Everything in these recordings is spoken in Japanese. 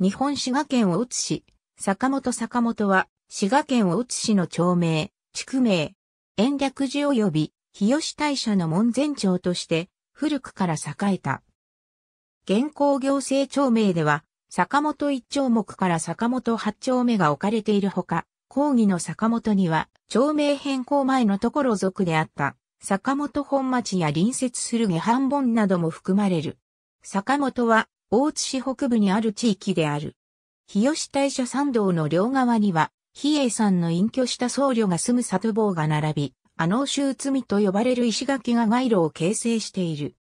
日本滋賀県を移市、坂本坂本は、滋賀県を移市の町名、地区名、延暦寺及び、日吉大社の門前町として、古くから栄えた。現行行政町名では、坂本一丁目から坂本八丁目が置かれているほか、講義の坂本には、町名変更前のところ族であった、坂本本町や隣接する下半本なども含まれる。坂本は大津市北部にある地域である。日吉大社参道の両側には、比叡山の隠居した僧侶が住む里坊が並び、阿能州積と呼ばれる石垣が街路を形成している。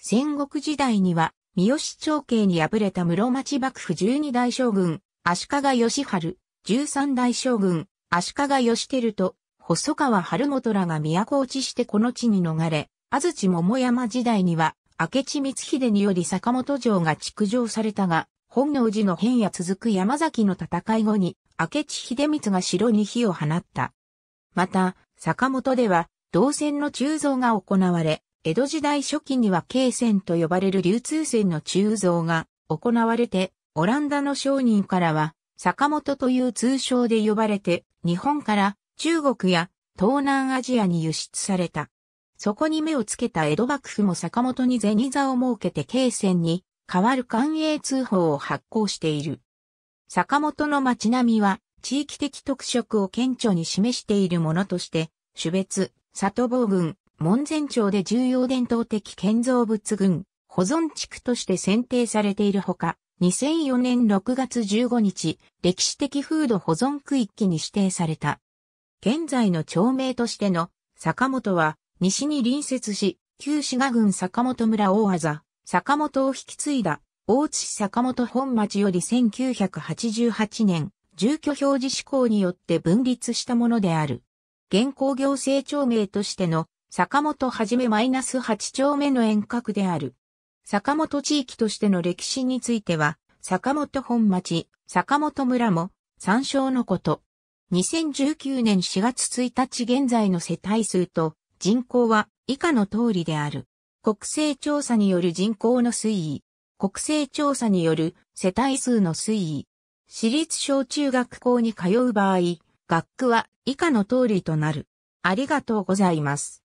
戦国時代には、三好長慶に敗れた室町幕府十二代将軍、足利義春、十三代将軍、足利義輝と、細川晴元らが都落ちしてこの地に逃れ、安土桃山時代には、明智光秀により坂本城が築城されたが、本能寺の変や続く山崎の戦い後に、明智秀光が城に火を放った。また、坂本では、銅線の鋳造が行われ、江戸時代初期には京線と呼ばれる流通線の鋳造が行われて、オランダの商人からは、坂本という通称で呼ばれて、日本から中国や東南アジアに輸出された。そこに目をつけた江戸幕府も坂本に銭座を設けて慶戦に変わる官営通報を発行している。坂本の町並みは地域的特色を顕著に示しているものとして、種別、里坊郡、門前町で重要伝統的建造物群、保存地区として選定されているほか、2004年6月15日、歴史的風土保存区域に指定された。現在の町名としての坂本は、西に隣接し、旧滋賀郡坂本村大字、坂本を引き継いだ、大津市坂本本町より1988年、住居表示施行によって分立したものである。現行行政庁名としての坂本はじめマイナス8丁目の遠隔である。坂本地域としての歴史については、坂本本町、坂本村も参照のこと。2019年4月1日現在の世帯数と人口は以下の通りである。国勢調査による人口の推移。国勢調査による世帯数の推移。私立小中学校に通う場合、学区は以下の通りとなる。ありがとうございます。